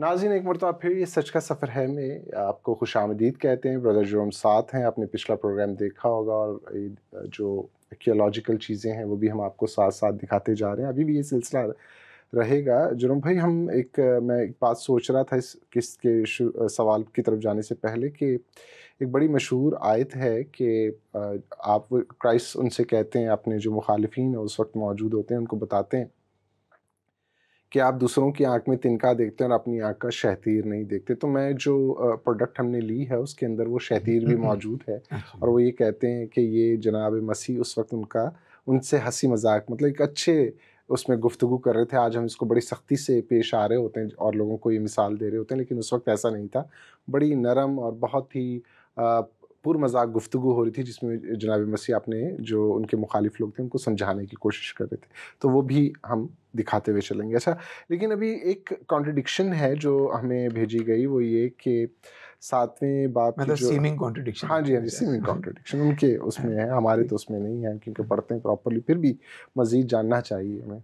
नाजिन एक मरतबा फिर ये सच का सफ़र है में आपको खुश आमदीद कहते हैं ब्रदर जुर्म साथ हैं आपने पिछला प्रोग्राम देखा होगा और जो एक्योलॉजिकल चीज़ें हैं वो भी हम आपको साथ साथ दिखाते जा रहे हैं अभी भी ये सिलसिला रहेगा जुर्म भाई हम एक मैं एक बात सोच रहा था इस किस के सवाल की तरफ जाने से पहले कि एक बड़ी मशहूर आयत है कि आप क्राइस्ट उनसे कहते हैं अपने जो मुखालफी हैं उस वक्त मौजूद होते हैं उनको बताते हैं कि आप दूसरों की आंख में तिनका देखते हैं और अपनी आंख का शहतीर नहीं देखते तो मैं जो प्रोडक्ट हमने ली है उसके अंदर वो शहतीर भी हम्म, हम्म, मौजूद है हम्म। अच्छा। और वो ये कहते हैं कि ये जनाब मसीह उस वक्त उनका उनसे हंसी मजाक मतलब एक अच्छे उसमें गुफ्तु कर रहे थे आज हम इसको बड़ी सख्ती से पेश आ रहे होते हैं और लोगों को ये मिसाल दे रहे होते हैं लेकिन उस वक्त ऐसा नहीं था बड़ी नरम और बहुत ही पुर मजाक गुफ्तु हो रही थी जिसमें जनाब मसीह आपने जो उनके मुखालिफ लोग थे उनको समझाने की कोशिश कर रहे थे तो वो भी हम दिखाते हुए चलेंगे अच्छा लेकिन अभी एक कॉन्ट्रडिक्शन है जो हमें भेजी गई वो ये कि सातवें बाप मतलब सीमिंग कॉन्ट्रडिक्शन हाँ जी हाँ जी सीमिंग कॉन्ट्रडिक्शन उनके उसमें है हमारे तो उसमें नहीं है क्योंकि पढ़ते हैं प्रॉपरली फिर भी मज़ीद जानना चाहिए हमें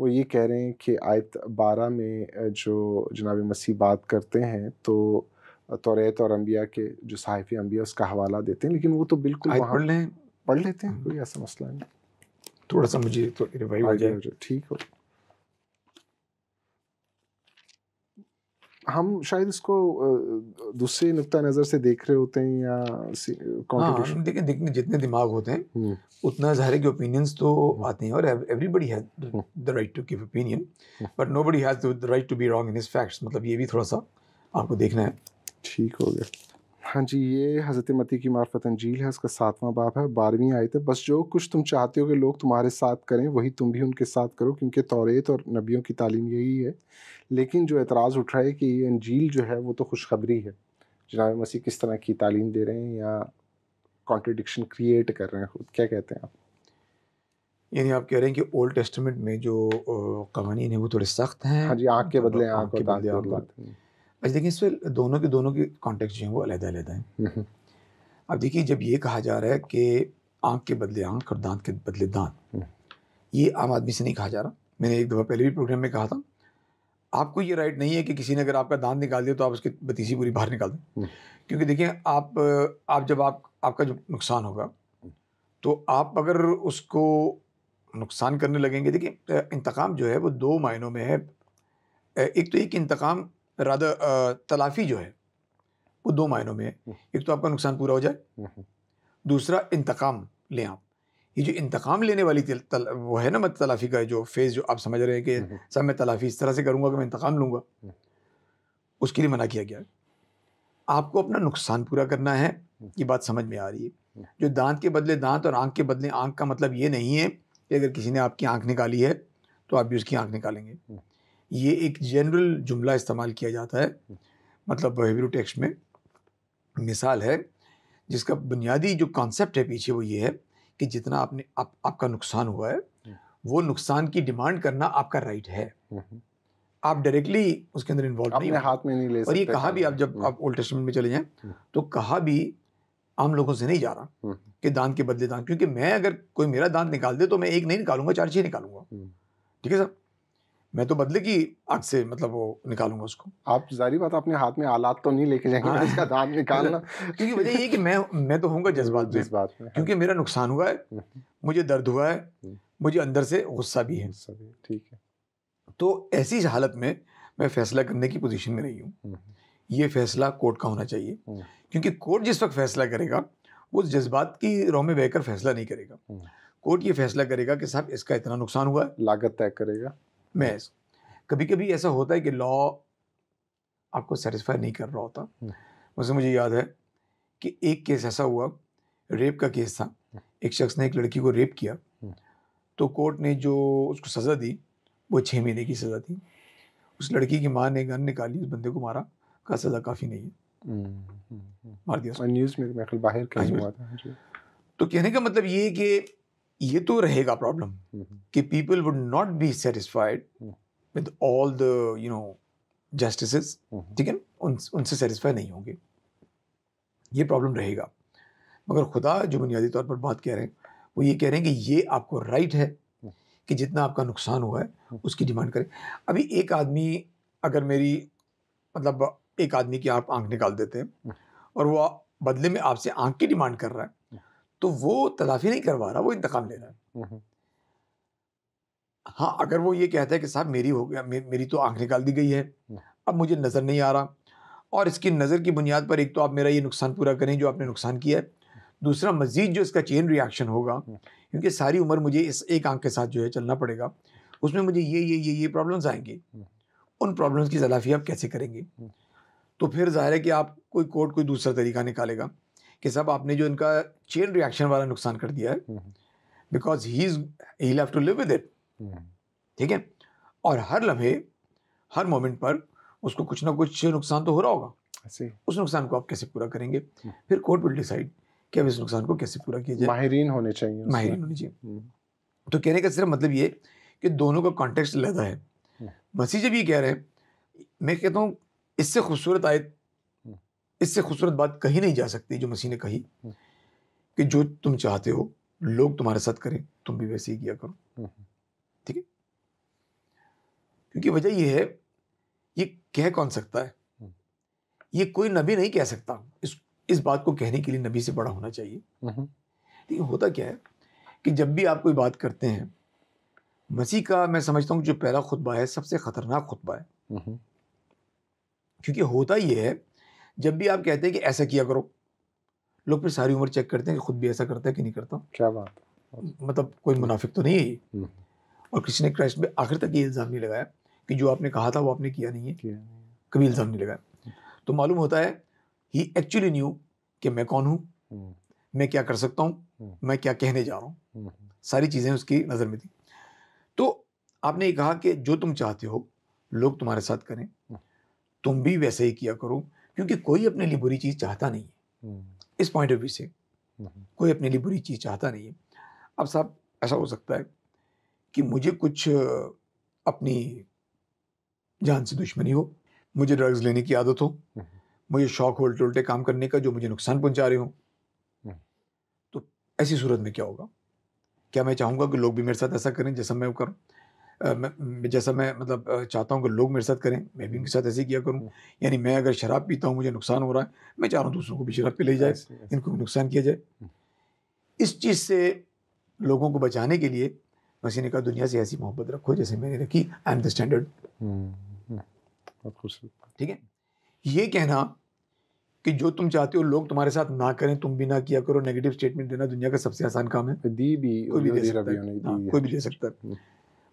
वो ये कह रहे हैं कि आयत बारह में जो जनाब मसीह बात करते हैं तो तोरेत और अम्बिया के जो सहाफ़ी अम्बिया उसका हवाला देते हैं लेकिन वो तो बिल्कुल पढ़ लें पढ़ लेते हैं कोई हम्म। ऐसा मसला नहीं थोड़ा सा मुझे तो रिवाइव हो जाए ठीक हो हम शायद इसको दूसरे नुकता नज़र से देख रहे होते हैं या हाँ, देखिए देखने जितने दिमाग होते हैं हम्म। उतना ज़ाहिर है कि ओपिनियंस तो हम्म। आते हैं और everybody has the right to give opinion but no has the right to be wrong in his facts मतलब ये भी थोड़ा सा आपको देखना है ठीक हो गया हाँ जी ये हज़रत मती की मार्फत अंजील है उसका सातवां बाप है बारहवीं आयत है बस जो कुछ तुम चाहते हो कि लोग तुम्हारे साथ करें वही तुम भी उनके साथ करो क्योंकि तौरेत और नबियों की तालीम यही है लेकिन जो एतराज़ उठ रहा है कि ये अंजील जो है वो तो खुशखबरी है जनाब मसीह किस तरह की तालीम दे रहे हैं या कॉन्ट्रडिक्शन क्रिएट कर रहे हैं खुद क्या कहते हैं आप यानी आप कह रहे हैं कि ओल्ड टेस्टमेंट में जो कवानीन है वो थोड़े सख्त हैं हाँ जी आँख के मतलब बदले आँख के बदले अच्छा देखिए इस पर दोनों के दोनों के कॉन्टेक्ट जो हैं वो अलहदा अलहदा हैं अब देखिए जब ये कहा जा रहा है कि आँख के बदले आँख और दांत के बदले दांत हम्म। ये आम आदमी से नहीं कहा जा रहा मैंने एक दफ़ा पहले भी प्रोग्राम में कहा था आपको ये राइट नहीं है कि किसी ने अगर आपका दांत निकाल दिया तो आप उसकी बतीसी पूरी बाहर निकाल दें हम्म। क्योंकि देखिए आप आप जब आप आपका जो नुकसान होगा हम्म। तो आप अगर उसको नुकसान करने लगेंगे देखिए इंतकाम जो है वो दो मायनों में है एक तो एक इंतकाम रादर तलाफी जो है वो दो मायनों में है एक तो आपका नुकसान पूरा हो जाए दूसरा इंतकाम लें आप ये जो इंतकाम लेने वाली तल, तल, वो है ना मत तलाफ़ी का जो फेज़ जो आप समझ रहे हैं कि सब मैं तलाफ़ी इस तरह से करूँगा कि मैं इंतकाम लूँगा उसके लिए मना किया गया आपको अपना नुकसान पूरा करना है ये बात समझ में आ रही है जो दांत के बदले दांत और आँख के बदले आँख का मतलब ये नहीं है कि अगर किसी ने आपकी आँख निकाली है तो आप भी उसकी आँख निकालेंगे ये एक जनरल जुमला इस्तेमाल किया जाता है मतलब हिब्रू टेक्स्ट में मिसाल है जिसका बुनियादी जो कॉन्सेप्ट है पीछे वो ये है कि जितना आपने आप, आपका नुकसान हुआ है वो नुकसान की डिमांड करना आपका राइट है आप डायरेक्टली उसके अंदर इन्वॉल्व नहीं हाथ में नहीं ले और ये कहा भी आप जब हम्म। आप ओल्ड टेस्टमेंट में चले जाएं हम्म। तो कहा भी आम लोगों से नहीं जा रहा हम्म। कि दान के बदले दान क्योंकि मैं अगर कोई मेरा दान निकाल दे तो मैं एक नहीं निकालूंगा चार छह निकालूंगा ठीक है सर मैं तो बदले की आग से मतलब वो निकालूंगा उसको आप जारी बात अपने हाथ में आलात तो नहीं लेके जाएंगे हाँ। इसका दान निकालना क्योंकि वजह ये कि मैं मैं तो होऊंगा जज्बात जज्बात में हाँ। क्योंकि मेरा नुकसान हुआ है हम्म। मुझे दर्द हुआ है हम्म। मुझे अंदर से गुस्सा भी है ठीक है तो ऐसी हालत में मैं फैसला करने की पोजिशन में रही हूँ हम्म। ये फैसला कोर्ट का होना चाहिए क्योंकि कोर्ट जिस वक्त फैसला करेगा वो जज्बात की रोह में बहकर फैसला नहीं करेगा कोर्ट ये फैसला करेगा कि साहब इसका इतना नुकसान हुआ है लागत तय करेगा महज कभी कभी ऐसा होता है कि लॉ आपको सेटिस्फाई नहीं कर रहा होता हम्म। वैसे मुझे याद है कि एक केस ऐसा हुआ रेप का केस था हम्म। एक शख्स ने एक लड़की को रेप किया हम्म। तो कोर्ट ने जो उसको सज़ा दी वो छः महीने की सज़ा थी उस लड़की की माँ ने गन निकाली उस बंदे को मारा का सज़ा काफ़ी नहीं है मार दिया न्यूज़ में बाहर हाँ हाँ तो कहने का मतलब ये कि ये तो रहेगा प्रॉब्लम हम्म, हम्म। कि people would not be satisfied with all the you know justices ठीक है उनसे सेटिस्फाई नहीं होंगे ये प्रॉब्लम रहेगा मगर खुदा जो बुनियादी तौर पर बात कह रहे हैं वो ये कह रहे हैं कि ये आपको राइट है हम्म। कि जितना आपका नुकसान हुआ है उसकी डिमांड करें अभी एक आदमी अगर मेरी मतलब एक आदमी की आप आंख निकाल देते हैं और वो बदले में आपसे आंख की डिमांड कर रहा है तो वो तलाफी नहीं करवा रहा वो इंतकाम ले रहा है हाँ अगर वो ये कहता है कि साहब मेरी हो गया मे, मेरी तो आंख निकाल दी गई है अब मुझे नज़र नहीं आ रहा और इसकी नज़र की बुनियाद पर एक तो आप मेरा ये नुकसान पूरा करें जो आपने नुकसान किया है दूसरा मजीद जो इसका चेन रिएक्शन होगा क्योंकि सारी उम्र मुझे इस एक आंख के साथ जो है चलना पड़ेगा उसमें मुझे ये ये ये ये प्रॉब्लम्स आएंगे उन प्रॉब्लम्स की तलाफी आप कैसे करेंगे तो फिर ज़ाहिर है कि आप कोई कोर्ट कोई दूसरा तरीका निकालेगा कि सब आपने जो इनका चेन रिएक्शन वाला नुकसान कर दिया है because he is he love to live with it ठीक है और हर लम्हे हर मोमेंट पर उसको कुछ ना कुछ नुकसान तो हो रहा होगा उस नुकसान को आप कैसे पूरा करेंगे हम्म। फिर कोर्ट विल डिसाइड कि अब इस नुकसान को कैसे पूरा किया जाए माहरीन होने चाहिए माहरीन होने चाहिए हम्म। तो कहने का सिर्फ मतलब ये कि दोनों का कॉन्टेक्स्ट लहदा है हम्म। मसीह जब ये कह रहे हैं मैं कहता हूँ इससे खूबसूरत आयत इससे खूबसूरत बात कही नहीं जा सकती जो मसीह ने कही हम्म। कि जो तुम चाहते हो लोग तुम्हारे साथ करें तुम भी वैसे ही किया करो हम्म। ठीक है क्योंकि वजह यह है ये कह कौन सकता है हम्म। ये कोई नबी नहीं कह सकता इस इस बात को कहने के लिए नबी से बड़ा होना चाहिए लेकिन होता क्या है कि जब भी आप कोई बात करते हैं मसीह का मैं समझता हूँ जो पहला खुतबा है सबसे ख़तरनाक खुतबा है क्योंकि होता यह है जब भी आप कहते हैं कि ऐसा किया करो लोग फिर सारी उम्र चेक करते हैं कि खुद भी ऐसा करता है कि नहीं करता क्या बात मतलब कोई मुनाफिक तो नहीं है हम्म। और किसी ने क्राइस्ट में आखिर तक ये इल्ज़ाम नहीं लगाया कि जो आपने कहा था वो आपने किया नहीं है कभी इल्ज़ाम नहीं लगाया तो मालूम होता है ही एक्चुअली न्यू कि मैं कौन हूँ हम्म। मैं क्या कर सकता हूँ हम्म। मैं क्या कहने जा रहा हूँ सारी चीज़ें उसकी नज़र में थी तो आपने ये कहा कि जो तुम चाहते हो लोग तुम्हारे साथ करें तुम भी वैसे ही किया करो क्योंकि कोई अपने लिए बुरी चीज़ चाहता नहीं है हम्म। इस पॉइंट ऑफ व्यू से हम्म। कोई अपने लिए बुरी चीज़ चाहता नहीं है अब साहब ऐसा हो सकता है कि मुझे कुछ अपनी जान से दुश्मनी हो मुझे ड्रग्स लेने की आदत हो हम्म। मुझे शौक हो उल्टे उल्टे काम करने का जो मुझे नुकसान पहुंचा रहे हो तो ऐसी सूरत में क्या होगा क्या मैं चाहूँगा कि लोग भी मेरे साथ ऐसा करें जैसा मैं करूँ जैसा मैं मतलब चाहता हूँ कि लोग मेरे साथ करें मैं भी उनके साथ ऐसे किया करूँ यानी मैं अगर शराब पीता हूँ मुझे नुकसान हो रहा है मैं चाह रहा हूँ दूसरों को भी शराब ले जाए इनको भी नुकसान किया जाए इस चीज़ से लोगों को बचाने के लिए मसीह ने कहा दुनिया से ऐसी मोहब्बत रखो जैसे मैंने रखी आई एम द स्टैंडर्ड ठीक है ये कहना कि जो तुम चाहते हो लोग तुम्हारे साथ ना करें तुम भी ना किया करो नेगेटिव स्टेटमेंट देना दुनिया का सबसे आसान काम है दी भी हाँ, कोई भी दे सकता है कोई भी दे सकता है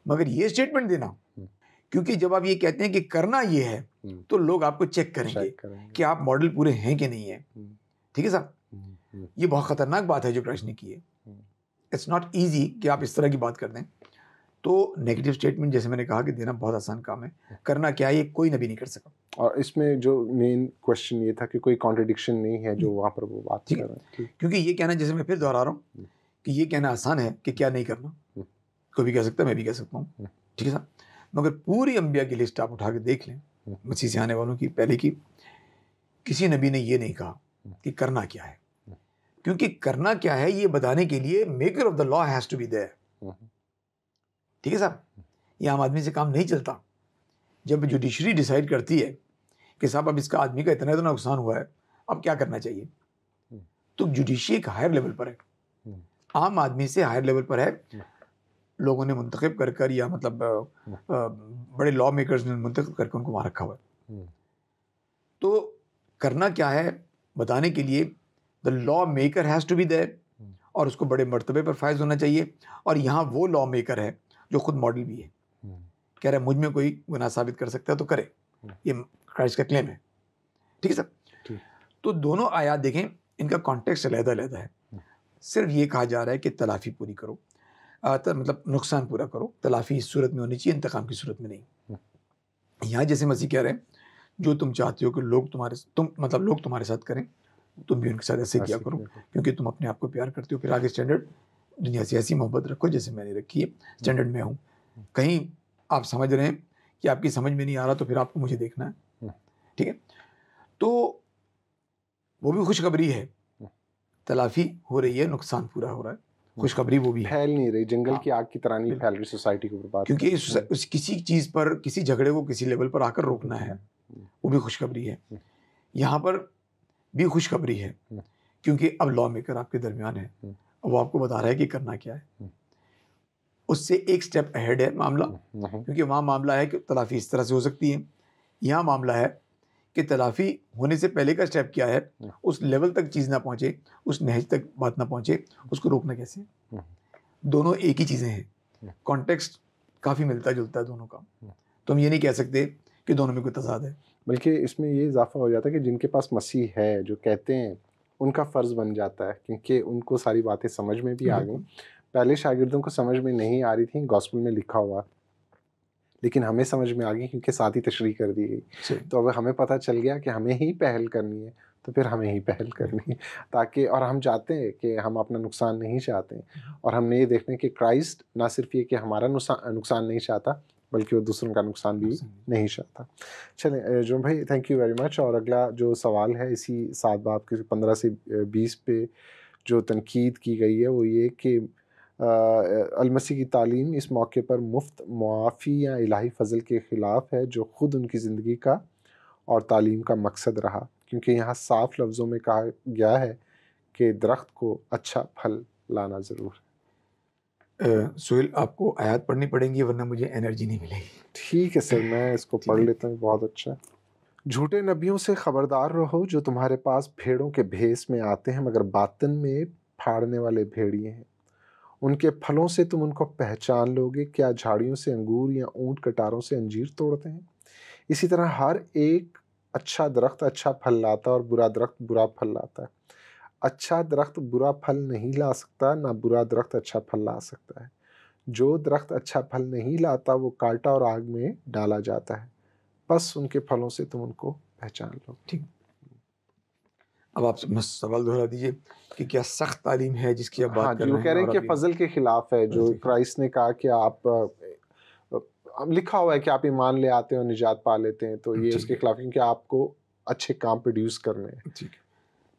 मगर ये स्टेटमेंट देना हम्म। क्योंकि जब आप ये कहते हैं कि करना ये है हम्म। तो लोग आपको चेक करेंगे, करेंगे। कि आप मॉडल पूरे हैं कि नहीं है हम्म। ठीक है साहब ये बहुत खतरनाक बात है जो प्रश्न ने की है इट्स नॉट ईजी कि आप इस तरह की बात कर दें तो नेगेटिव स्टेटमेंट जैसे मैंने कहा कि देना बहुत आसान काम है करना क्या ये कोई नबी नहीं कर सका और इसमें जो मेन क्वेश्चन ये था कि कोई कॉन्ट्रडिक्शन नहीं है जो वहाँ पर वो बात ठीक है क्योंकि ये कहना जैसे मैं फिर दोहरा रहा हूँ कि ये कहना आसान है कि क्या नहीं करना कोई भी कह सकता है मैं भी कह सकता हूँ हम्म। ठीक है साहब मगर तो पूरी अम्बिया की लिस्ट आप उठा के देख लें हम्म। मसीह से आने वालों की पहले की किसी नबी ने ये नहीं कहा हम्म। कि करना क्या है क्योंकि करना क्या है ये बताने के लिए maker of the law has to be there ठीक है साहब ये आम आदमी से काम नहीं चलता जब जुडिशरी डिसाइड करती है कि साहब अब इसका आदमी का इतना इतना नुकसान हुआ है अब क्या करना चाहिए तो जुडिशरी एक हायर लेवल पर है आम आदमी से हायर लेवल पर है लोगों ने मुंतखब कर कर या मतलब हम्म। बड़े लॉ मेकर्स ने मुंतखब करके उनको वहाँ रखा हुआ है हम्म। तो करना क्या है बताने के लिए the law maker has to be there और उसको बड़े मरतबे पर फायज होना चाहिए और यहाँ वो लॉ मेकर है जो खुद मॉडल भी है हम्म। कह रहे हैं मुझ में कोई गुनाह साबित कर सकता है तो करे ये क्राइस्ट का क्लेम है ठीक है सर तो दोनों आयात देखें इनका कॉन्टेक्स्ट अलहदा अलहदा है सिर्फ ये कहा जा रहा है कि तलाफी पूरी करो मतलब नुकसान पूरा करो तलाफ़ी इस सूरत में होनी चाहिए इंतकाम की सूरत में नहीं हम्म। यहाँ जैसे मसीह कह रहे हैं जो तुम चाहते हो कि लोग तुम्हारे तुम मतलब लोग तुम्हारे साथ करें तुम भी उनके साथ ऐसे किया करो क्योंकि तुम अपने आप को प्यार करते हो फिर आगे स्टैंडर्ड दुनिया से ऐसी मोहब्बत रखो जैसे मैंने रखी है स्टैंडर्ड हम्म। में हूँ कहीं आप समझ रहे हैं कि आपकी समझ में नहीं आ रहा तो फिर आपको मुझे देखना है हम्म। ठीक है तो वो भी खुशखबरी है तलाफी हो रही है नुकसान पूरा हो रहा है हम्म। खुशखबरी वो भी फैल नहीं रही जंगल हाँ। की आग की तरह नहीं फैल रही सोसाइटी के ऊपर क्योंकि इस, उस किसी चीज़ पर किसी झगड़े को किसी लेवल पर आकर रोकना है हम्म। वो भी खुशखबरी है हम्म। यहाँ पर भी खुशखबरी है क्योंकि अब लॉ मेकर आपके दरमियान है अब वो आपको बता रहा है कि करना क्या है उससे एक स्टेप अहेड है मामला क्योंकि वहाँ मामला है कि तलाफी इस तरह से हो सकती है यहाँ मामला है कि तलाफी होने से पहले का स्टेप क्या है हम्म। उस लेवल तक चीज़ ना पहुँचे उस नहज तक बात ना पहुँचे उसको रोकना कैसे हम्म। दोनों एक ही चीज़ें हैं कॉन्टेक्स्ट हम्म। काफ़ी मिलता जुलता है दोनों का तो हम ये नहीं कह सकते कि दोनों में कोई तजाद है बल्कि इसमें ये इजाफा हो जाता है कि जिनके पास मसीह है जो कहते हैं उनका फ़र्ज़ बन जाता है क्योंकि उनको सारी बातें समझ में भी आ गई पहले शागिर्दों को समझ में नहीं आ रही थी गॉस्पल में लिखा हुआ लेकिन हमें समझ में आ गई क्योंकि साथ ही तशरी कर दी गई तो अगर हमें पता चल गया कि हमें ही पहल करनी है तो फिर हमें ही पहल करनी है ताकि और हम चाहते हैं कि हम अपना नुकसान नहीं चाहते हम्म। और हमने ये देखने कि क्राइस्ट ना सिर्फ ये कि हमारा नुकसान नहीं चाहता बल्कि वो दूसरों का नुकसान भी नहीं चाहता चलें जो भाई थैंक यू वेरी मच और अगला जो सवाल है इसी सात बाप के पंद्रह से बीस पे जो तनकीद की गई है वो ये कि अलमसी की तालीम इस मौके पर मुफ्त मुआफ़ी या इलाही फजल के ख़िलाफ़ है जो ख़ुद उनकी ज़िंदगी का और तालीम का मकसद रहा क्योंकि यहाँ साफ लफ्ज़ों में कहा गया है कि दरख्त को अच्छा फल लाना ज़रूर है सुहेल आपको आयात पढ़नी पड़ेंगी वरना मुझे एनर्जी नहीं मिलेगी ठीक है सर मैं इसको पढ़ लेता हूँ बहुत अच्छा झूठे नबियों से खबरदार रहो जो तुम्हारे पास भेड़ों के भेस में आते हैं मगर बातन में फाड़ने वाले भेड़िए हैं उनके फलों से तुम उनको पहचान लोगे क्या झाड़ियों से अंगूर या ऊंट कटारों से अंजीर तोड़ते हैं इसी तरह हर एक अच्छा दरख्त अच्छा फल लाता और बुरा दरख्त बुरा फल लाता है अच्छा दरख्त बुरा फल नहीं ला सकता ना बुरा दरख्त अच्छा फल ला सकता है जो दरख्त अच्छा फल नहीं लाता वो काटा और आग में डाला जाता है बस उनके फलों से तुम उनको पहचान लो ठीक अब आप सवाल दोहरा दीजिए कि क्या सख्त तालीम है जिसकी आप बात हाँ, कर रहे हैं कह रहे हैं कि फजल के खिलाफ है जो हाँ क्राइस्ट ने कहा कि आप लिखा हुआ है कि आप ईमान ले आते हैं और निजात पा लेते हैं तो ये उसके खिलाफ क्योंकि आपको अच्छे काम प्रोड्यूस करने हैं ठीक है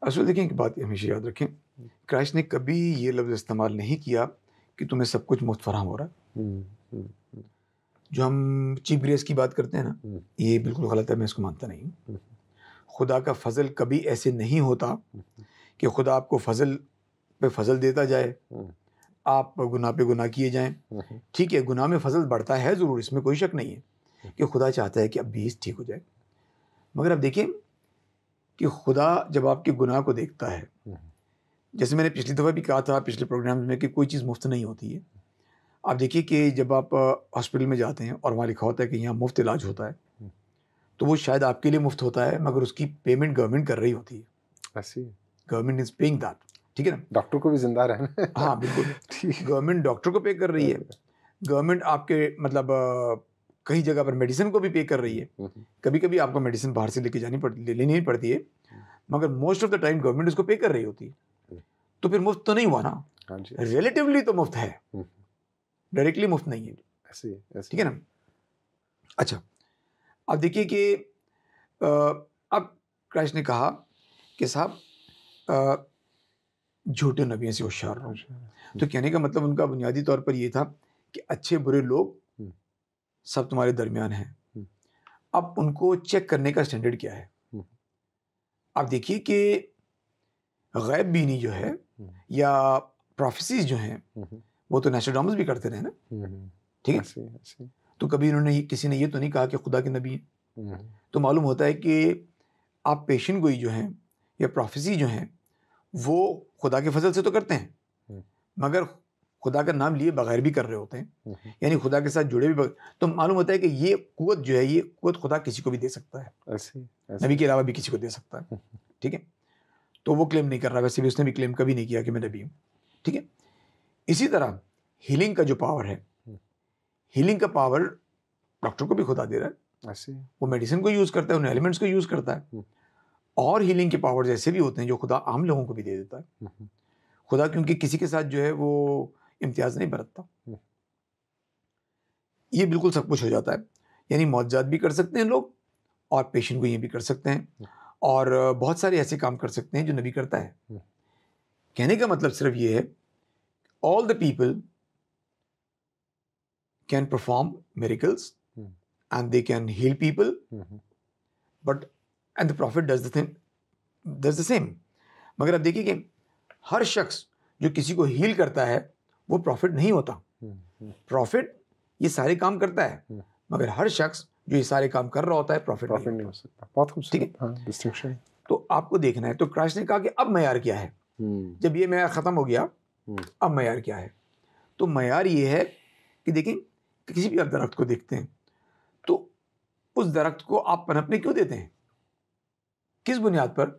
असल देखें एक बात हमेशा याद रखें क्राइस्ट ने कभी ये लफ्ज़ इस्तेमाल नहीं किया कि तुम्हें सब कुछ मुफ्त फराम हो रहा है हम्म, हम्म, हम्म। जो हम चीप ग्रेस की बात करते हैं ना ये बिल्कुल गलत है मैं इसको मानता नहीं हूँ खुदा का फजल कभी ऐसे नहीं होता कि खुदा आपको फजल पे फजल देता जाए हम्म। आप गुनाह पे गुनाह किए जाएं हम्म। ठीक है गुनाह में फजल बढ़ता है ज़रूर इसमें कोई शक नहीं है हम्म। कि खुदा चाहता है कि अब बीज ठीक हो जाए मगर अब देखिए कि खुदा जब आपके गुनाह को देखता है जैसे मैंने पिछली दफ़ा भी कहा था पिछले प्रोग्राम में कि कोई चीज़ मुफ्त नहीं होती है आप देखिए कि जब आप हॉस्पिटल में जाते हैं और वहाँ लिखा होता है कि यहाँ मुफ्त इलाज होता है तो वो शायद आपके लिए मुफ्त होता है मगर उसकी पेमेंट गवर्नमेंट कर रही होती है गवर्नमेंट इज पेइंग दैट ठीक है ना डॉक्टर को भी जिंदा रहना हाँ बिल्कुल गवर्नमेंट डॉक्टर को पे कर रही है गवर्नमेंट हाँ। आपके मतलब कई जगह पर मेडिसिन को भी पे कर रही है हम्म, हम्म। कभी कभी आपको मेडिसिन बाहर से लेके जानी पड़ती लेनी ही पड़ती है हम्म। मगर most of the time government उसको पे कर रही होती है तो फिर मुफ्त तो नहीं हुआ ना रिलेटिवली हाँ हाँ तो मुफ्त है डायरेक्टली मुफ्त नहीं है ठीक है ना अच्छा अब देखिए कि अब क्राइस्ट ने कहा कि साहब झूठे नबियों से होशियार रहो अच्छा। तो कहने का मतलब उनका बुनियादी तौर पर यह था कि अच्छे बुरे लोग हम्म। सब तुम्हारे दरमियान हैं हम्म। अब उनको चेक करने का स्टैंडर्ड क्या है आप हम्म। देखिए कि गैब बीनी जो है या प्रोफेसिस जो हैं वो तो नेशनल भी करते रहे ना ठीक है तो कभी उन्होंने किसी ने ये तो नहीं कहा कि खुदा के नबी हैं हम्म। तो मालूम होता है कि आप पेशन गोई जो हैं या प्रोफेसी जो हैं वो खुदा के फजल से तो करते हैं हम्म। मगर खुदा का नाम लिए बगैर भी कर रहे होते हैं हम्म। यानी खुदा के साथ जुड़े भी बगैर तो मालूम होता है कि ये कुत जो है ये कुत खुदा किसी को भी दे सकता है नबी के अलावा भी किसी को दे सकता है ठीक है तो वो क्लेम नहीं कर रहा वैसे भी उसने भी क्लेम कभी नहीं किया कि मैं नबी हूँ ठीक है इसी तरह हीलिंग का जो पावर है हीलिंग का पावर डॉक्टर को भी खुदा दे रहा है वो मेडिसिन को यूज़ करता है उन एलिमेंट्स को यूज़ करता है हम्म। और हीलिंग के पावर जैसे भी होते हैं जो खुदा आम लोगों को भी दे देता है हम्म। खुदा क्योंकि किसी के साथ जो है वो इम्तियाज़ नहीं बरतता हम्म। ये बिल्कुल सब कुछ हो जाता है यानी मुआवजात भी कर सकते हैं लोग और पेशेंट को ये भी कर सकते हैं और बहुत सारे ऐसे काम कर सकते हैं जो नबी करता है कहने का मतलब सिर्फ ये है all the people can perform miracles mm. and they can heal people. Mm-hmm. But and the Prophet does the thing does the same. मगर आप देखिए कि हर शख्स जो किसी को हील करता है वो प्रॉफिट नहीं होता प्रॉफिट mm-hmm. ये सारे काम करता है hmm. मगर हर शख्स जो ये सारे काम कर रहा होता है प्रॉफिट नहीं, नहीं हो सकता बहुत खूबसूरत ठीक है हाँ, तो आपको देखना है तो क्राइस्ट ने कहा कि अब मैार क्या है hmm. जब ये मैार ख़त्म हो गया hmm. अब मैार क्या है तो मैार ये है कि देखें किसी भी आप दरख्त को देखते हैं तो उस दरख्त को आप पनपने क्यों देते हैं किस बुनियाद पर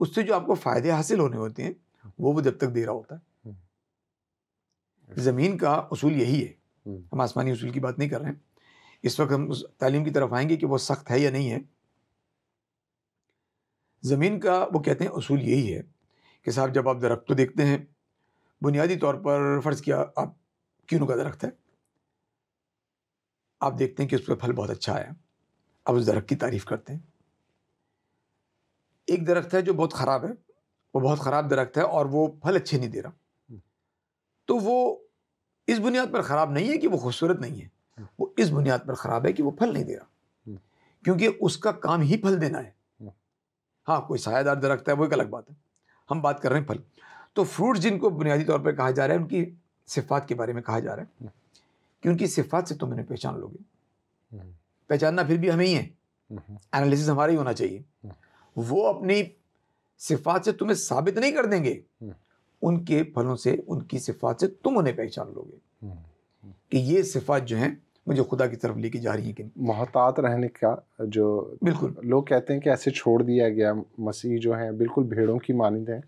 उससे जो आपको फ़ायदे हासिल होने होते हैं वो वो जब तक दे रहा होता है हम्म। ज़मीन का असूल यही है हम्म। हम आसमानी असूल की बात नहीं कर रहे हैं इस वक्त हम उस तालीम की तरफ आएंगे कि वो सख्त है या नहीं है ज़मीन का वो कहते हैं असूल यही है कि साहब जब आप दरख्त को देखते हैं बुनियादी तौर पर फ़र्ज़ किया आप क्यों का दरख्त है आप देखते हैं कि उस पर फल बहुत अच्छा आया अब उस दरख्त की तारीफ़ करते हैं एक दरख्त है जो बहुत ख़राब है वो बहुत ख़राब दरख्त है और वो फल अच्छे नहीं दे रहा हम्म। तो वो इस बुनियाद पर ख़राब नहीं है कि वो खूबसूरत नहीं है हम्म। वो इस बुनियाद पर ख़राब है कि वो फल नहीं दे रहा हम्म। क्योंकि उसका काम ही फल देना है हाँ कोई सायादार दरख्त है वो एक अलग बात है हम बात कर रहे हैं फल तो फ्रूट्स जिनको बुनियादी तौर पर कहा जा रहा है उनकी सिफात के बारे में कहा जा रहा है कि उनकी सिफात से तुम इन्हें पहचान लोगे हम्म। पहचानना फिर भी हमें ही है एनालिसिस हम्म। हमारा ही होना चाहिए हम्म। वो अपनी सिफात से तुम्हें साबित नहीं कर देंगे उनके फलों से उनकी सिफात से तुम उन्हें पहचान लोगे कि ये सिफात जो है मुझे खुदा की तरफ लेके जा रही है कि मोहतात रहने का जो बिल्कुल लोग कहते हैं कि ऐसे छोड़ दिया गया मसीह जो है बिल्कुल भेड़ों की मानद है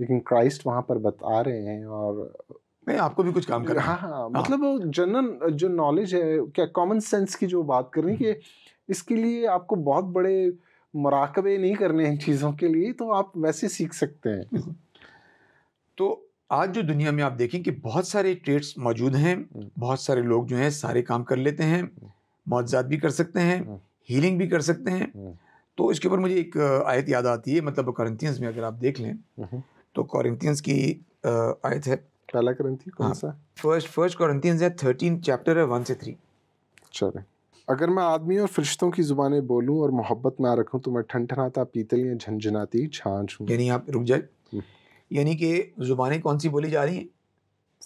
लेकिन क्राइस्ट वहाँ पर बता रहे हैं और नहीं आपको भी कुछ काम कर हाँ, हाँ हाँ मतलब जनरल जो नॉलेज है क्या कॉमन सेंस की जो बात कर रही है कि इसके लिए आपको बहुत बड़े मराकबे नहीं करने हैं चीज़ों के लिए तो आप वैसे सीख सकते हैं हम्म। तो आज जो दुनिया में आप देखें कि बहुत सारे ट्रेड्स मौजूद हैं हम्म। बहुत सारे लोग जो हैं सारे काम कर लेते हैं मुआवजात हम्म। भी कर सकते हैं हीलिंग भी कर सकते हैं तो इसके ऊपर मुझे एक आयत याद आती है मतलब कॉरेंथियंस में अगर आप देख लें तो कॉरेंथियंस की आयत है पहला करंथी कौन हाँ। सा फर्स्ट फर्स्ट करंथियंस है थर्टीन चैप्टर है से 3 चलो अगर मैं आदमी और फरिश्तों की जुबानें बोलूं और मोहब्बत ना रखूं तो मैं ठनठनाता पीतल या झंझनाती छाछ हूं यानी आप रुक जाए हम्म। यानी कि जुबानें कौन सी बोली जा रही हैं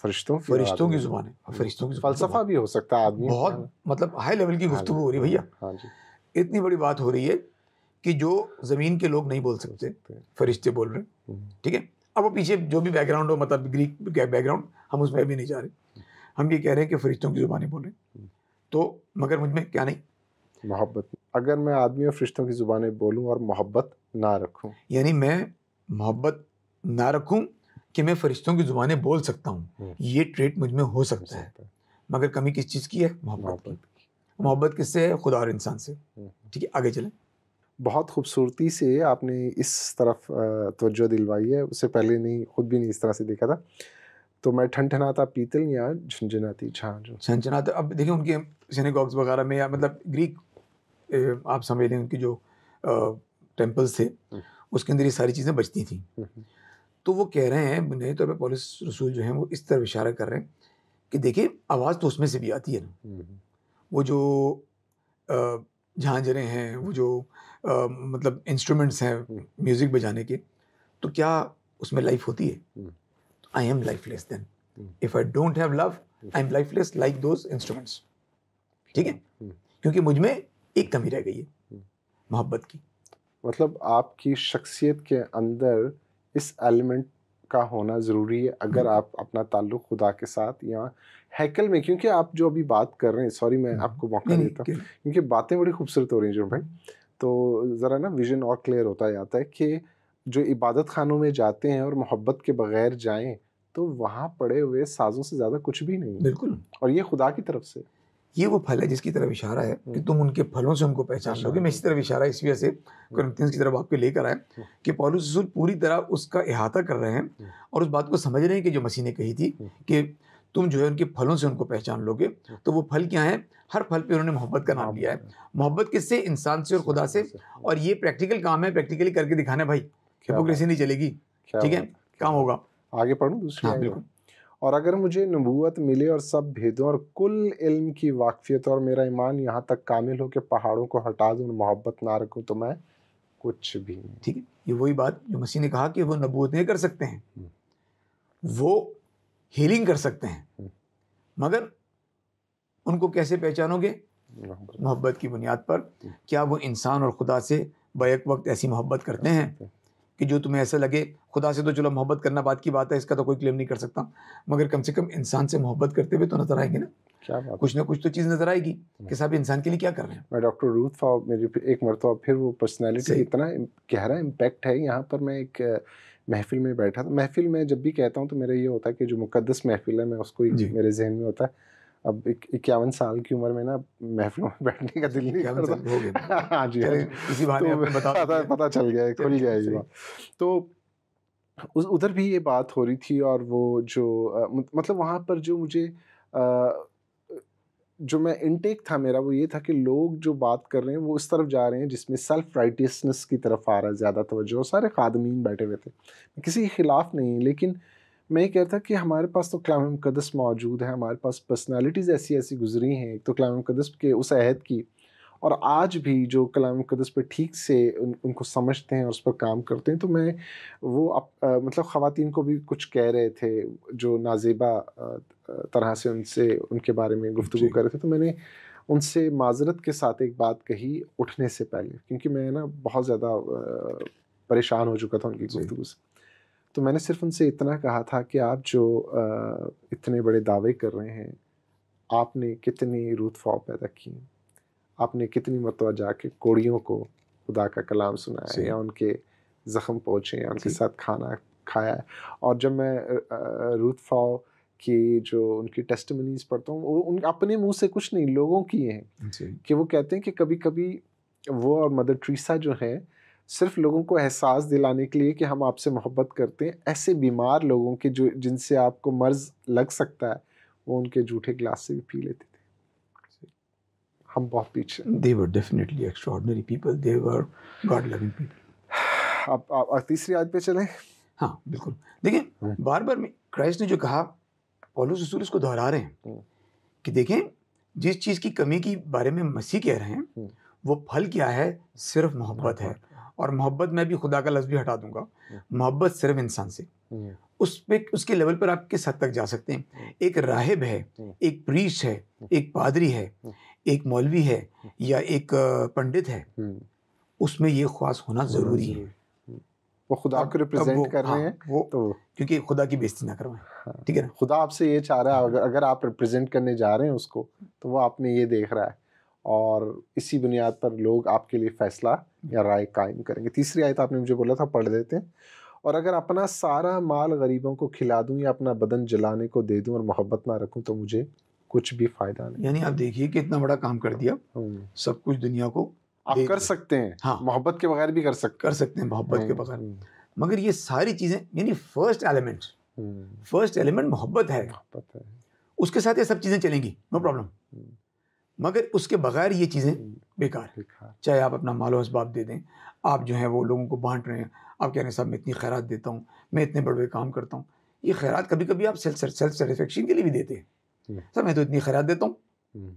फरिश्तों फरिश्तों की जुबान हम्म। फरिश्तों की फलसफा भी हो सकता है आदमी बहुत हाँ। मतलब हाई लेवल की हाँ गुफ्तु हो रही है भैया हां जी इतनी बड़ी बात हो रही है कि जो ज़मीन के लोग नहीं बोल सकते फरिश्ते बोल रहे हैं हम्म। ठीक है अब वो पीछे जो भी बैकग्राउंड हो मतलब ग्रीक बैकग्राउंड हम उसमें भी नहीं जा रहे हम ये कह रहे हैं कि फरिश्तों की ज़ुबानी बोलें तो मगर मुझ में क्या नहीं मोहब्बत अगर मैं आदमी और फरिश्तों की ज़ुबानें बोलूँ और मोहब्बत ना रखूँ यानी मैं मोहब्बत ना रखूँ कि मैं फरिश्तों की ज़ुबानें बोल सकता हूँ हम्म। ये ट्रेट मुझ में हो सकता है मगर कमी किस चीज़ की है मोहब्बत की मोहब्बत किससे है खुदा और इंसान से हम्म। ठीक है आगे चलें बहुत खूबसूरती से आपने इस तरफ तवज्जो दिलवाई है उससे पहले नहीं खुद भी नहीं इस तरह से देखा था तो मैं ठनठनाता पीतल या झंझनाती झांझ अब देखिए उनके सिनेगॉग्स वगैरह में या मतलब ग्रीक आप समझ लें उनकी जो टेम्पल्स थे हम्म। उसके अंदर ये सारी चीज़ें बचती थी हम्म, हम्म। तो वो कह रहे हैं नए तौर पर पॉलिस रसूल जो हैं वो इस तरह इशारा कर रहे हैं कि देखिए आवाज़ तो उसमें से भी आती है ना वो जो झांझरें हैं वो जो आ, मतलब इंस्ट्रूमेंट्स हैं म्यूज़िक हम्म। बजाने के तो क्या उसमें लाइफ होती है I am less then if I don't have love I am less like those instruments ठीक है हम्म। क्योंकि मुझ में एक कमी रह गई है हम्म। मोहब्बत की मतलब आपकी शख्सियत के अंदर इस एलिमेंट का होना ज़रूरी है अगर आप अपना ताल्लुक खुदा के साथ या हैकल में क्योंकि आप जो अभी बात कर रहे हैं सॉरी मैं आपको मौका देता हूँ क्योंकि बातें बड़ी खूबसूरत हो रही हैं जो भाई तो ज़रा ना विज़न और क्लियर होता जाता है कि जो इबादत खानों में जाते हैं और मोहब्बत के बगैर जाएं तो वहाँ पड़े हुए साजों से ज़्यादा कुछ भी नहीं बिल्कुल और ये खुदा की तरफ से ये वो फल है जिसकी तरफ इशारा है कि हम्म। तुम उनके फलों से उनको पहचान अच्छा। लोगे मैं इसी तरफ इशारा इस वजह से की तरफ आपके लेकर आए हम्म। कि पॉलुस रसूल पूरी तरह उसका अहाता कर रहे हैं हम्म। और उस बात को समझ रहे हैं कि जो मसीह ने कही थी कि तुम जो है उनके फलों से उनको पहचान लोगे तो वो फल क्या है हर फल पे उन्होंने मोहब्बत का नाम लिया है मोहब्बत किससे इंसान से और खुदा से और ये प्रैक्टिकल काम है प्रैक्टिकली करके दिखाना भाई हिपोक्रेसी नहीं चलेगी ठीक है काम होगा आगे पढ़ू दूसरी हाँ, और अगर मुझे नबूत मिले और सब भेदों और कुल इल्म की वाकफियत और मेरा ईमान यहाँ तक कामिल हो कि पहाड़ों को हटा दूँ मोहब्बत ना रखूँ तो मैं कुछ भी नहीं ठीक है ये वही बात जो मसीह ने कहा कि वो नबूत नहीं कर सकते हैं हम्म। वो हीलिंग कर सकते हैं हम्म। मगर उनको कैसे पहचानोगे मोहब्बत की बुनियाद पर हम्म। क्या वो इंसान और खुदा से बैक वक्त ऐसी मोहब्बत करते हैं कि जो तुम्हें ऐसा लगे खुदा से तो चलो मोहब्बत करना बात की बात है इसका तो कोई क्लेम नहीं कर सकता मगर कम से कम इंसान से मोहब्बत करते हुए तो नजर आएंगे ना क्या कुछ ना कुछ तो चीज़ नजर आएगी हम्म। कि साहब इंसान के लिए क्या कर रहे हैं मैं डॉक्टर रूथ फाव मेरी एक मरतबा फिर वो पर्सनैलिटी इतना गहरा इम्पेक्ट है यहाँ पर मैं एक महफिल में बैठा था महफिल में जब भी कहता हूँ तो मेरा ये होता है कि जो मुकदस महफिल है मैं उसको मेरे जहन में होता है अब इक्यावन साल की उम्र में ना महफिलों में बैठने का दिल नहीं करता हाँ जी हाँ इसी बारे में तो पता पता चल गया खुल गया ये तो उधर भी ये बात हो रही थी और वो जो मतलब वहाँ पर जो मुझे जो मैं इनटेक था मेरा वो ये था कि लोग जो बात कर रहे हैं वो इस तरफ जा रहे हैं जिसमें सेल्फ राइटियसनेस की तरफ आ रहा है ज़्यादा तोज्जो सारे खादमीन बैठे हुए थे किसी के ख़िलाफ़ नहीं लेकिन मैं ये कहता कि हमारे पास तो कलाम मुकदस मौजूद है हमारे पास पर्सनैलिटीज़ ऐसी ऐसी गुजरी हैं एक तो कलाम मुकदस के उस अहद की और आज भी जो कलाम मुकदस पर ठीक से उन, उनको समझते हैं और उस पर काम करते हैं तो मैं वो अप, आ, मतलब ख़वान को भी कुछ कह रहे थे जो नाजेबा तरह से उनसे उनके बारे में गुफ्तु कर रहे थे तो मैंने उनसे माजरत के साथ एक बात कही उठने से पहले क्योंकि मैं ना बहुत ज़्यादा परेशान हो चुका था उनकी गुफ्तु से तो मैंने सिर्फ उनसे इतना कहा था कि आप जो इतने बड़े दावे कर रहे हैं आपने कितनी रूथ पैदा की आपने कितनी मरतबा जाके कोड़ियों को खुदा का कलाम सुनाया है या उनके ज़ख्म पहुँचे या उनके साथ खाना खाया है और जब मैं रूथ फाओ की जो उनकी टेस्टमनीज पढ़ता हूँ वो उन अपने मुंह से कुछ नहीं लोगों की हैं कि वो कहते हैं कि कभी कभी वो और मदर ट्रीसा जो हैं सिर्फ लोगों को एहसास दिलाने के लिए कि हम आपसे मोहब्बत करते हैं ऐसे बीमार लोगों के जो जिनसे आपको मर्ज़ लग सकता है वो उनके जूठे गिलास से भी पी लेते थे हम बहुत पीछे they were definitely extraordinary people they were God loving people आप, आप, तीसरी आयत पे चलें हाँ बिल्कुल देखें हाँ। बार बार में क्राइस्ट ने जो कहा पॉलुस रसूल इसको दोहरा रहे हैं हाँ। कि देखें जिस चीज़ की कमी के बारे में मसीह कह रहे हैं हाँ। वो फल क्या है सिर्फ मोहब्बत है और मोहब्बत में भी खुदा का लफ्ज़ भी हटा दूंगा हम्म। मोहब्बत सिर्फ इंसान से हम्म। उस पे उसके लेवल पर आप किस हद तक जा सकते हैं हम्म। एक राहिब है एक प्रीस है एक पादरी है एक मौलवी है या एक पंडित है उसमें ये ख्वास होना ज़रूरी है वो खुदा को रिप्रेजेंट कर रहे हाँ, हैं वो तो क्योंकि खुदा की बेइज्जती ना करवाएं हाँ। ठीक है ना खुदा आपसे ये चाह रहा है हाँ। अगर आप रिप्रेजेंट करने जा रहे हैं उसको तो वो आप में ये देख रहा है और इसी बुनियाद पर लोग आपके लिए फैसला या राय कायम करेंगे तीसरी आयत आपने मुझे बोला था पढ़ देते हैं और अगर अपना सारा माल गरीबों को खिला दूं या अपना बदन जलाने को दे दूं और मोहब्बत ना रखूं तो मुझे कुछ भी फ़ायदा नहीं यानी आप देखिए कि इतना बड़ा काम कर दिया हम्म। सब कुछ दुनिया को आप कर सकते हैं हाँ मोहब्बत के बगैर भी कर सकते कर सकते हैं मोहब्बत के बगैर हम्म। मगर ये सारी चीज़ें यानी फर्स्ट एलिमेंट फर्स्ट एलिमेंट मोहब्बत है उसके साथ ये सब चीज़ें चलेंगी नो प्रॉब्लम मगर उसके बगैर ये चीज़ें हम्म। बेकार है चाहे आप अपना मालो इसबाब दे दें आप जो है वो लोगों को बांट रहे हैं आप कह रहे हैं साहब मैं इतनी खैरात देता हूँ मैं इतने बड़े बड़े काम करता हूँ ये खैरात कभी कभी आप सेल्फ सेल्फ सेटिस्फेक्शन के लिए भी देते हैं हम्म। सर मैं तो इतनी खैरात देता हूँ हम्म।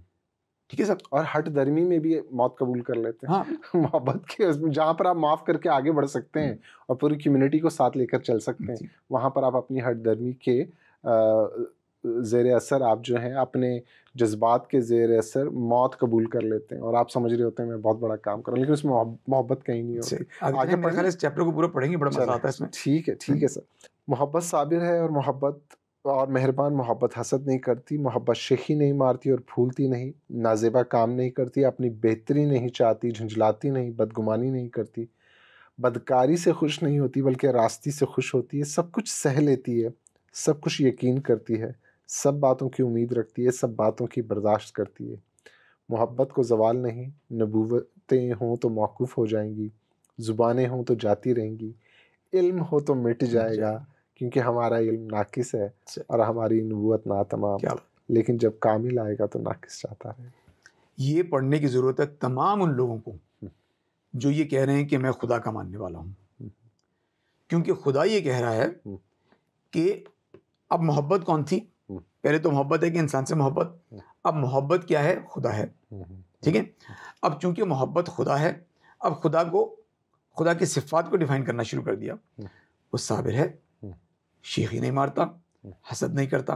ठीक है सर और हट दर्मी में भी मौत कबूल कर लेते हैं हाँ। मोहब्बत के उसमें जहाँ पर आप माफ़ करके आगे बढ़ सकते हैं और पूरी कम्युनिटी को साथ लेकर चल सकते हैं वहाँ पर आप अपनी हट दर्मी के ज़ेर असर आप जो है अपने जज्बात के जेर असर मौत कबूल कर लेते हैं और आप समझ रहे होते हैं मैं बहुत बड़ा काम कर रहा हूँ लेकिन उसमें मोहब्बत कहीं नहीं होती आगे पढ़ इस चैप्टर को पूरा पढ़ेंगे बड़ा मजा आता है इसमें ठीक है ठीक है सर मोहब्बत साबिर है और मोहब्बत और मेहरबान मोहब्बत हसद नहीं करती मोहब्बत शेखी नहीं मारती और फूलती नहीं नाजेबा काम नहीं करती अपनी बेहतरी नहीं चाहती झुंझलाती नहीं बदगुमानी नहीं करती बदकारी से खुश नहीं होती बल्कि रास्ती से खुश होती है सब कुछ सह लेती है सब कुछ यकीन करती है सब बातों की उम्मीद रखती है सब बातों की बर्दाश्त करती है मोहब्बत को जवाल नहीं नबूवतें हों तो मौकूफ़ हो जाएंगी ज़ुबानें हों तो जाती रहेंगी इल्म हो तो मिट जाएगा क्योंकि हमारा इल्म नाकिस है अच्छा। और हमारी नबूत ना तमाम लेकिन जब कामिल आएगा तो नाकिस जाता है ये पढ़ने की ज़रूरत है तमाम उन लोगों को हम्म। जो ये कह रहे हैं कि मैं खुदा का मानने वाला हूँ हम्म। क्योंकि खुदा ये कह रहा है हम्म। कि अब मोहब्बत कौन थी पहले तो मोहब्बत है कि इंसान से मोहब्बत अब मोहब्बत क्या है खुदा है हम्म, हम्म, हम्म। ठीक है अब चूंकि मोहब्बत खुदा है अब खुदा को खुदा की सिफात को डिफाइन करना शुरू कर दिया वो साबिर है शेखी नहीं मारता हसद नहीं करता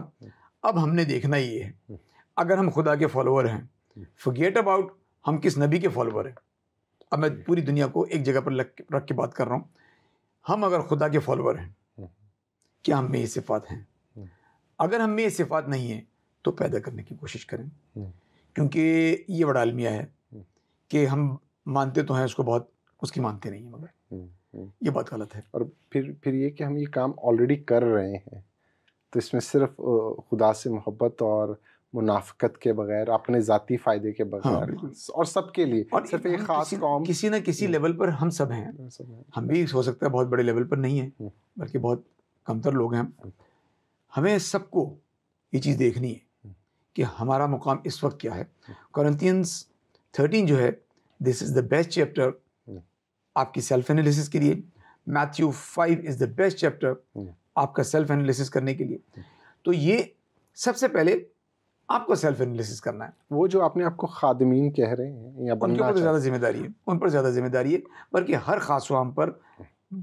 अब हमने देखना ये है अगर हम खुदा के फॉलोअर हैं फॉरगेट अबाउट हम किस नबी के फॉलोअर हैं अब मैं पूरी दुनिया को एक जगह पर रख के बात कर रहा हूँ हम अगर खुदा के फॉलोअर हैं क्या हम में ये सिफात हैं अगर हम में ये सिफात नहीं है तो पैदा करने की कोशिश करें हम्म। क्योंकि ये बड़ा अलमिया है हम्म। कि हम मानते तो हैं उसको बहुत उसकी मानते नहीं मगर हम्म, ये बात गलत है और फिर फिर ये कि हम ये काम ऑलरेडी कर रहे हैं तो इसमें सिर्फ खुदा से मोहब्बत और मुनाफ़त के बगैर अपने ज़ाती फ़ायदे के बगैर हाँ, और सबके लिए और सिर्फ एक ख़ास कौम किसी ना किसी लेवल पर हम सब हैं हम भी हो सकता है बहुत बड़े लेवल पर नहीं है बल्कि बहुत कमतर लोग हैं हमें सबको ये चीज़ देखनी है कि हमारा मुकाम इस वक्त क्या है करंतियंस थर्टीन जो है this is the best chapter आपकी सेल्फ एनालिसिस के लिए Matthew five is the best chapter आपका सेल्फ एनालिसिस करने के लिए तो ये सबसे पहले आपको सेल्फ एनालिसिस करना है वो जो आपने आपको खादमीन कह रहे हैं या उनके ऊपर तो ज़्यादा जिम्मेदारी है उन पर ज़्यादा जिम्मेदारी है बल्कि हर खास पर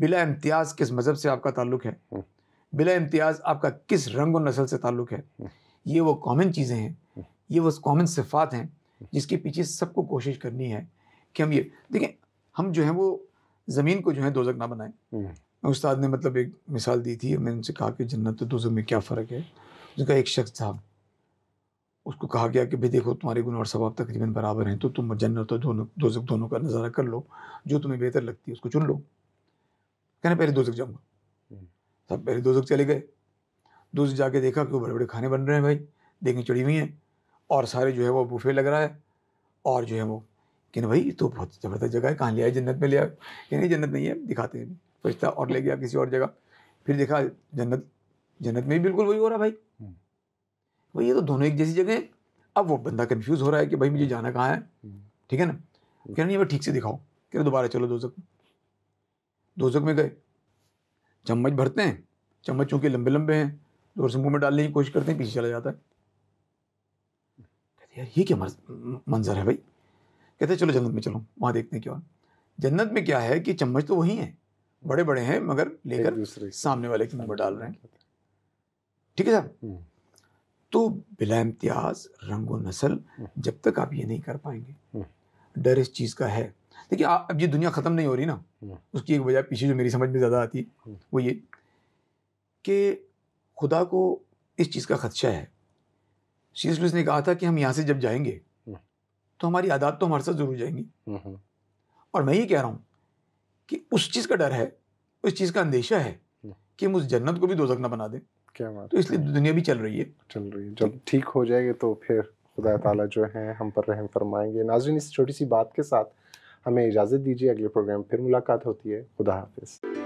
बिला इम्तियाज़ किस मज़हब से आपका ताल्लुक है बिला इम्तियाज़ आपका किस रंग और नस्ल से ताल्लुक़ है ये वो कॉमन चीज़ें हैं ये वो कॉमन सिफात हैं जिसके पीछे सबको कोशिश करनी है कि हम ये देखें हम जो है वो ज़मीन को जो है दोजक ना बनाएं उस्ताद ने मतलब एक मिसाल दी थी मैंने उनसे कहा कि जन्नत तो दोजक में क्या फ़र्क है उसका एक शख्स था उसको कहा गया कि भाई देखो तुम्हारे गुना और सवाब तकरीबन बराबर हैं तो तुम जन्नत तो दोनों दोजक दोनों का नज़ारा कर लो जो तुम्हें बेहतर लगती है उसको चुन लो कहना पहले दोजक जाऊँगा तब पहले दो चले गए दोस्त जाके देखा कि वो बड़े बड़े खाने बन रहे हैं भाई देखें चढ़ी हुई हैं और सारे जो है वो बुफे लग रहा है और जो है वो कि भाई तो बहुत ज़बरदस्त जगह है कहाँ ले आए जन्नत में ले आए कि नहीं जन्नत नहीं है दिखाते हैं फरिश्ता और ले गया किसी और जगह फिर देखा जन्नत जन्नत में भी बिल्कुल वही हो रहा भाई हम्म। भाई ये तो दोनों एक जैसी जगह है अब वो बंदा कन्फ्यूज़ हो रहा है कि भाई मुझे जाना कहाँ है हम्म। ठीक है ना कह रहे नहीं भाई ठीक से दिखाओ कह रहे दोबारा चलो दोजक में दोजक में गए चम्मच भरते हैं चम्मच चूँकि लंबे लंबे हैं जोर से मुँह में डालने की कोशिश करते हैं पीछे चला जाता है कहते यार ये क्या मंजर है भाई कहते चलो जन्नत में चलो वहाँ देखते हैं क्या जन्नत में क्या है कि चम्मच तो वही हैं बड़े बड़े हैं मगर लेकर सामने वाले के मुँह में डाल रहे हैं हम्म। ठीक है साहब हम्म। तो बिला इम्तियाज रंग नस्ल हम्म। जब तक आप ये नहीं कर पाएंगे डर इस चीज़ का है देखिए अब ये दुनिया ख़त्म नहीं हो रही ना हम्म। उसकी एक वजह पीछे जो मेरी समझ में ज़्यादा आती हम्म। वो ये कि खुदा को इस चीज़ का खदशा है शीस लुस ने कहा था कि हम यहाँ से जब जाएंगे हम्म। तो हमारी आदात तो हमारे साथ ज़रूर जाएंगी और मैं ये कह रहा हूँ कि उस चीज़ का डर है उस चीज़ का अंदेशा है कि हम उस जन्नत को भी दो ना बना दें क्या बात तो इसलिए दुनिया भी चल रही है चल रही है जब ठीक हो जाएगी तो फिर खुदा ताला जो है हम पर रहम फरमाएंगे नाजरीन इस छोटी सी बात के साथ हमें इजाज़त दीजिए अगले प्रोग्राम फिर मुलाकात होती है खुदा हाफिज़